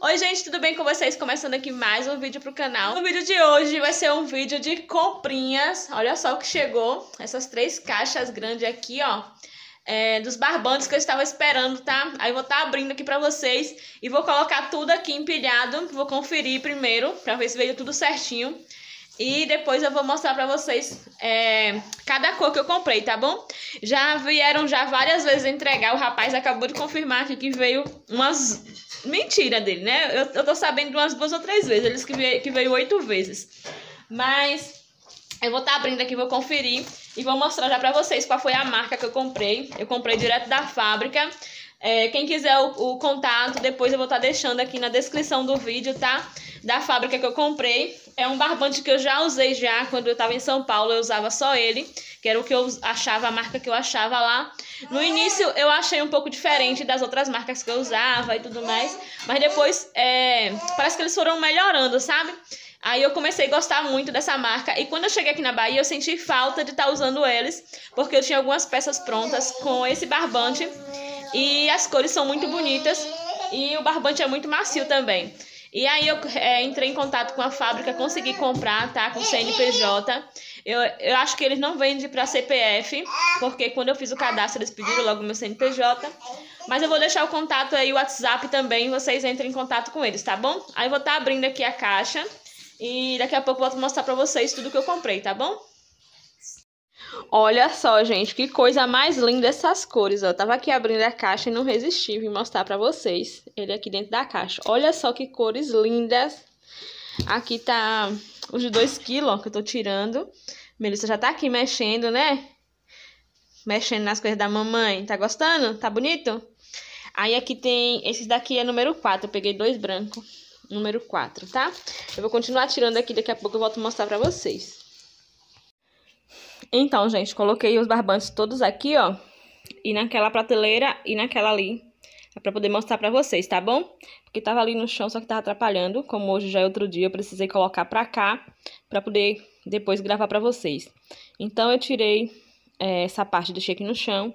Oi gente, tudo bem com vocês? Começando aqui mais um vídeo pro canal. No vídeo de hoje vai ser um vídeo de comprinhas. Olha só o que chegou, essas três caixas grandes aqui, ó. É, dos barbantes que eu estava esperando, tá? Aí vou estar tá abrindo aqui pra vocês e vou colocar tudo aqui empilhado. Vou conferir primeiro pra ver se veio tudo certinho. E depois eu vou mostrar pra vocês é, cada cor que eu comprei, tá bom? Já vieram já várias vezes entregar. O rapaz acabou de confirmar aqui que veio umas... Mentira dele, né? Eu, eu tô sabendo de umas duas ou três vezes. Eles que veio, que veio oito vezes. Mas... Eu vou estar tá abrindo aqui, vou conferir e vou mostrar já pra vocês qual foi a marca que eu comprei. Eu comprei direto da fábrica. É, quem quiser o, o, contato, depois eu vou estar tá deixando aqui na descrição do vídeo, tá? Da fábrica que eu comprei. É um barbante que eu já usei já quando eu estava em São Paulo, eu usava só ele, que era o que eu achava, a marca que eu achava lá. No início eu achei um pouco diferente das outras marcas que eu usava e tudo mais, mas depois é, parece que eles foram melhorando, sabe? Aí eu comecei a gostar muito dessa marca e quando eu cheguei aqui na Bahia eu senti falta de estar tá usando eles, porque eu tinha algumas peças prontas com esse barbante e as cores são muito bonitas e o barbante é muito macio também. E aí eu é, entrei em contato com a fábrica, consegui comprar, tá? Com CNPJ. Eu, eu acho que eles não vendem para CPF, porque quando eu fiz o cadastro eles pediram logo meu CNPJ. Mas eu vou deixar o contato aí, o WhatsApp também, vocês entrem em contato com eles, tá bom? Aí eu vou estar tá abrindo aqui a caixa e daqui a pouco eu vou mostrar para vocês tudo que eu comprei, tá bom? Olha só, gente, que coisa mais linda essas cores, ó. Eu tava aqui abrindo a caixa e não resisti, vim mostrar pra vocês. Ele aqui dentro da caixa. Olha só que cores lindas. Aqui tá os de 2 quilos, que eu tô tirando. Melissa já tá aqui mexendo, né? Mexendo nas coisas da mamãe. Tá gostando? Tá bonito? Aí aqui tem... Esse daqui é número 4. Eu peguei dois brancos. Número 4, tá? Eu vou continuar tirando aqui. Daqui a pouco eu volto mostrar pra vocês. Então, gente, coloquei os barbantes todos aqui, ó. E naquela prateleira e naquela ali. É pra poder mostrar pra vocês, tá bom? Porque tava ali no chão, só que tava atrapalhando. Como hoje já é outro dia, eu precisei colocar pra cá. Pra poder depois gravar pra vocês. Então, eu tirei é, essa parte, deixei aqui no chão.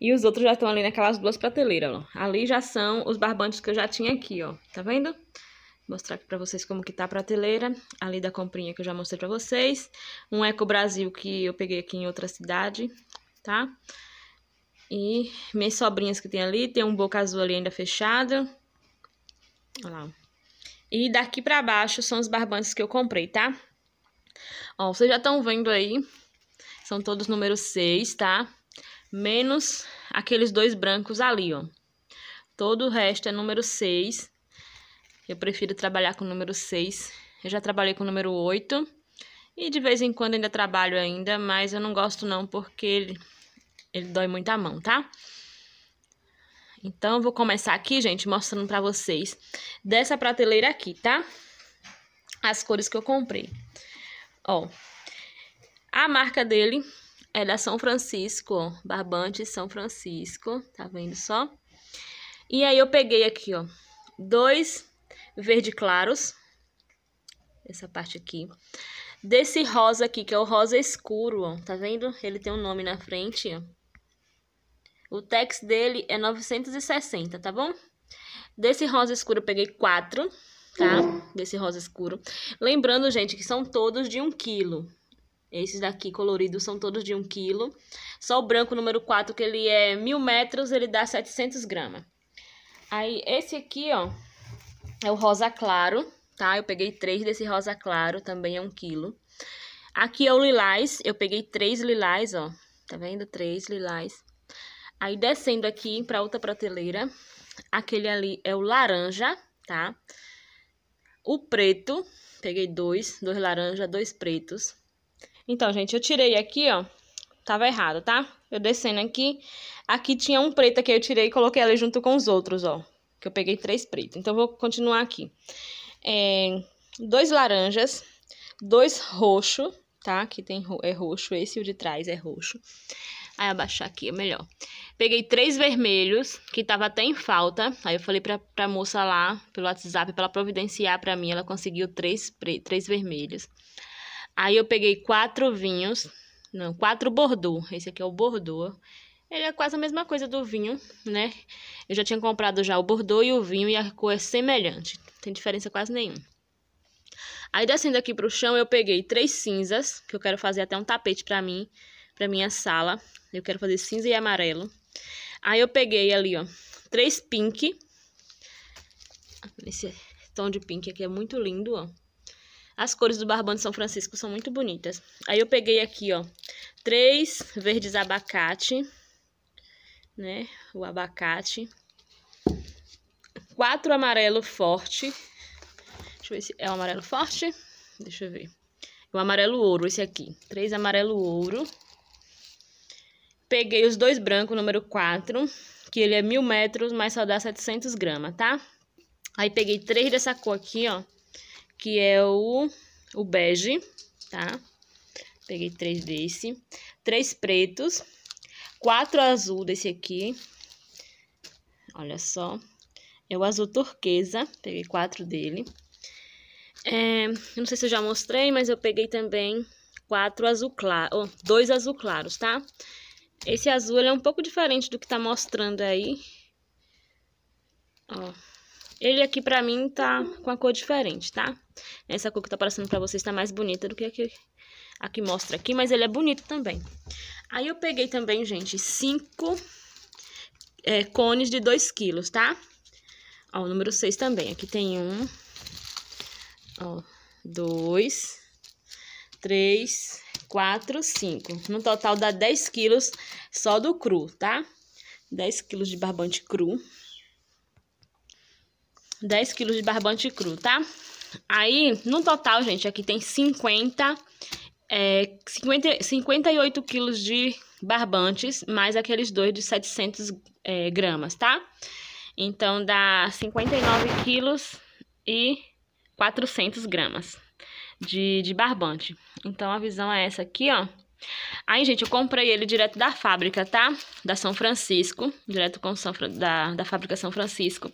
E os outros já estão ali naquelas duas prateleiras, ó. Ali já são os barbantes que eu já tinha aqui, ó. Tá vendo? Tá vendo? mostrar aqui para vocês como que tá a prateleira, ali da comprinha que eu já mostrei para vocês. Um Eco Brasil que eu peguei aqui em outra cidade, tá? E minhas sobrinhas que tem ali, tem um boca azul ali ainda fechado. Olha lá. E daqui pra baixo são os barbantes que eu comprei, tá? Ó, vocês já estão vendo aí, são todos número 6, tá? Menos aqueles dois brancos ali, ó. Todo o resto é número 6, eu prefiro trabalhar com o número 6. Eu já trabalhei com o número 8. E de vez em quando ainda trabalho ainda, mas eu não gosto não porque ele, ele dói muito a mão, tá? Então, eu vou começar aqui, gente, mostrando pra vocês dessa prateleira aqui, tá? As cores que eu comprei. Ó, a marca dele é da São Francisco, ó, Barbante São Francisco, tá vendo só? E aí, eu peguei aqui, ó, dois verde claros, essa parte aqui. Desse rosa aqui, que é o rosa escuro, ó, tá vendo? Ele tem um nome na frente, ó. O tex dele é 960, tá bom? Desse rosa escuro eu peguei 4, tá? Desse rosa escuro. Lembrando, gente, que são todos de 1 um quilo. Esses daqui coloridos são todos de 1 um quilo. Só o branco número 4, que ele é mil metros, ele dá 700 gramas. Aí, esse aqui, ó, é o rosa claro, tá? Eu peguei três desse rosa claro, também é um quilo. Aqui é o lilás, eu peguei três lilás, ó. Tá vendo? Três lilás. Aí, descendo aqui pra outra prateleira, aquele ali é o laranja, tá? O preto, peguei dois, dois laranja, dois pretos. Então, gente, eu tirei aqui, ó. Tava errado, tá? Eu descendo aqui. Aqui tinha um preto que eu tirei e coloquei ali junto com os outros, ó que eu peguei três pretos. Então, vou continuar aqui. É, dois laranjas, dois roxo, tá? Que tem é roxo, esse o de trás é roxo. Aí, abaixar aqui é melhor. Peguei três vermelhos, que tava até em falta. Aí, eu falei pra, pra moça lá, pelo WhatsApp, pra ela providenciar pra mim. Ela conseguiu três, três vermelhos. Aí, eu peguei quatro vinhos, não, quatro bordeaux. Esse aqui é o bordeaux. Ele é quase a mesma coisa do vinho, né? Eu já tinha comprado já o Bordeaux e o vinho e a cor é semelhante. Não tem diferença quase nenhuma. Aí descendo aqui pro chão, eu peguei três cinzas, que eu quero fazer até um tapete pra mim, pra minha sala. Eu quero fazer cinza e amarelo. Aí eu peguei ali, ó, três pink. Esse tom de pink aqui é muito lindo, ó. As cores do barbão de São Francisco são muito bonitas. Aí eu peguei aqui, ó, três verdes abacate né? O abacate. Quatro amarelo forte. Deixa eu ver se é o amarelo forte. Deixa eu ver. É o amarelo ouro, esse aqui. Três amarelo ouro. Peguei os dois brancos, número 4, que ele é mil metros, mas só dá 700 gramas, tá? Aí peguei três dessa cor aqui, ó, que é o, o bege, tá? Peguei três desse. Três pretos, quatro azul desse aqui. Olha só. É o azul turquesa. Peguei quatro dele. É, não sei se eu já mostrei, mas eu peguei também quatro azul claro, oh, dois azul claros, tá? Esse azul é um pouco diferente do que tá mostrando aí. Ó. Ele aqui pra mim tá com a cor diferente, tá? Essa cor que tá aparecendo pra vocês tá mais bonita do que a que, a que mostra aqui, mas ele é bonito também. Aí eu peguei também, gente, cinco é, cones de 2 quilos, tá? Ó, o número 6 também. Aqui tem um, ó, dois, três, quatro, cinco. No total dá 10 quilos só do cru, tá? 10 quilos de barbante cru. 10 quilos de barbante cru, tá? Aí, no total, gente, aqui tem 50 é, 50, 58 quilos de barbantes, mais aqueles dois de 700 é, gramas, tá? Então, dá 59 quilos e 400 gramas de, de barbante. Então, a visão é essa aqui, ó. Aí, gente, eu comprei ele direto da fábrica, tá? Da São Francisco, direto com São, da, da fábrica São Francisco.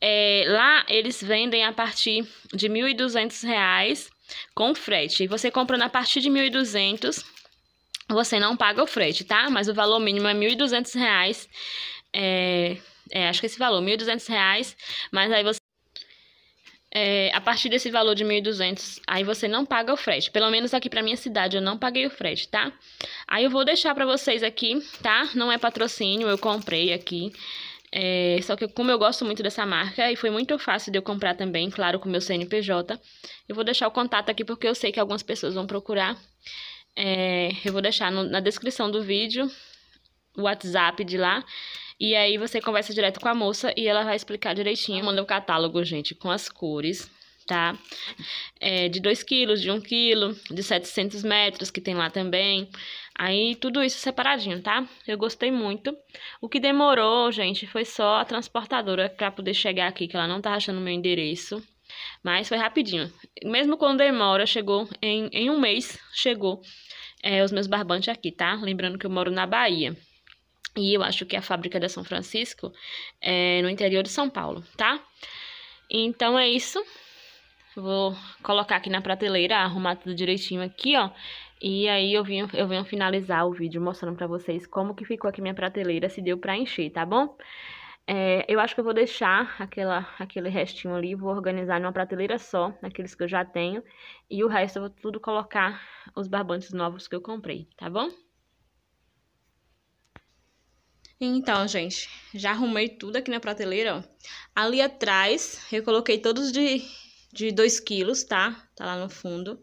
É, lá, eles vendem a partir de R$ reais com frete. E você comprando a partir de 1.200, você não paga o frete, tá? Mas o valor mínimo é 1.200 reais. É, é, acho que é esse valor, 1.200 reais. Mas aí você... É, a partir desse valor de 1.200, aí você não paga o frete. Pelo menos aqui para minha cidade eu não paguei o frete, tá? Aí eu vou deixar para vocês aqui, tá? Não é patrocínio, eu comprei aqui. É, só que como eu gosto muito dessa marca e foi muito fácil de eu comprar também, claro, com meu CNPJ, eu vou deixar o contato aqui porque eu sei que algumas pessoas vão procurar. É, eu vou deixar no, na descrição do vídeo o WhatsApp de lá. E aí você conversa direto com a moça e ela vai explicar direitinho. Manda o um catálogo, gente, com as cores tá? É, de 2 quilos, de 1 um quilo, de 700 metros, que tem lá também. Aí, tudo isso separadinho, tá? Eu gostei muito. O que demorou, gente, foi só a transportadora pra poder chegar aqui, que ela não tá achando o meu endereço. Mas foi rapidinho. Mesmo quando demora, chegou em, em um mês, chegou é, os meus barbantes aqui, tá? Lembrando que eu moro na Bahia. E eu acho que a fábrica da São Francisco é no interior de São Paulo, tá? Então é isso. Vou colocar aqui na prateleira, arrumar tudo direitinho aqui, ó. E aí eu venho, eu venho finalizar o vídeo mostrando pra vocês como que ficou aqui minha prateleira, se deu pra encher, tá bom? É, eu acho que eu vou deixar aquela, aquele restinho ali, vou organizar numa prateleira só, naqueles que eu já tenho. E o resto eu vou tudo colocar os barbantes novos que eu comprei, tá bom? Então, gente, já arrumei tudo aqui na prateleira, ó. Ali atrás, eu coloquei todos de, de 2 quilos, tá? Tá lá no fundo.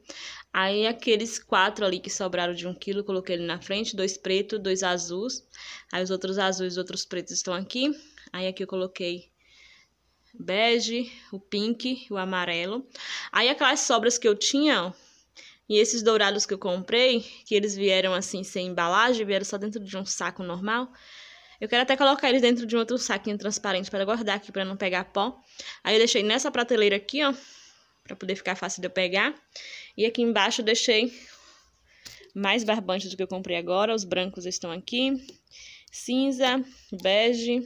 Aí, aqueles quatro ali que sobraram de 1 um quilo, coloquei ele na frente. Dois pretos, dois azuis. Aí, os outros azuis os outros pretos estão aqui. Aí, aqui eu coloquei bege, o pink, o amarelo. Aí, aquelas sobras que eu tinha, ó. E esses dourados que eu comprei, que eles vieram assim sem embalagem, vieram só dentro de um saco normal. Eu quero até colocar eles dentro de um outro saquinho transparente para guardar aqui, para não pegar pó. Aí eu deixei nessa prateleira aqui, ó, para poder ficar fácil de eu pegar. E aqui embaixo eu deixei mais barbantes do que eu comprei agora. Os brancos estão aqui. Cinza, bege,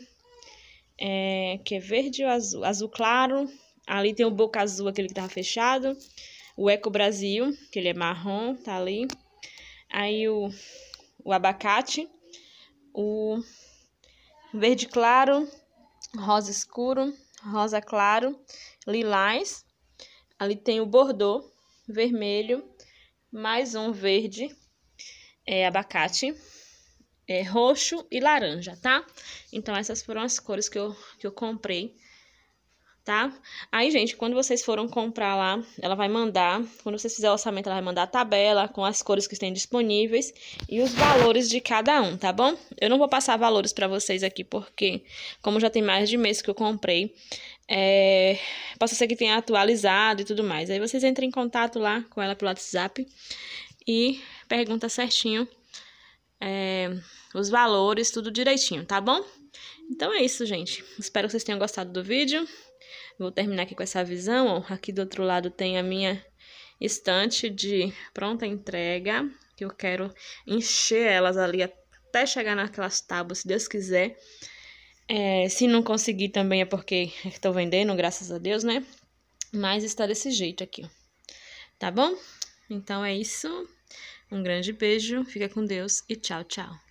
é, que é verde ou azul? Azul claro. Ali tem o Boca Azul, aquele que tava fechado. O Eco Brasil, que ele é marrom, tá ali. Aí o, o abacate. O verde claro, rosa escuro, rosa claro, lilás. Ali tem o bordô, vermelho, mais um verde, é, abacate, é, roxo e laranja, tá? Então, essas foram as cores que eu, que eu comprei tá? Aí, gente, quando vocês foram comprar lá, ela vai mandar, quando vocês fizerem o orçamento, ela vai mandar a tabela com as cores que estão disponíveis e os valores de cada um, tá bom? Eu não vou passar valores para vocês aqui, porque como já tem mais de mês que eu comprei, é, possa ser que tenha atualizado e tudo mais. Aí vocês entram em contato lá com ela pelo WhatsApp e pergunta certinho é, os valores, tudo direitinho, tá bom? Então é isso, gente. Espero que vocês tenham gostado do vídeo. Vou terminar aqui com essa visão. Aqui do outro lado tem a minha estante de pronta entrega, que eu quero encher elas ali até chegar naquelas tábuas, se Deus quiser. É, se não conseguir também é porque estou vendendo, graças a Deus, né? Mas está desse jeito aqui, Tá bom? Então é isso. Um grande beijo, fica com Deus e tchau, tchau.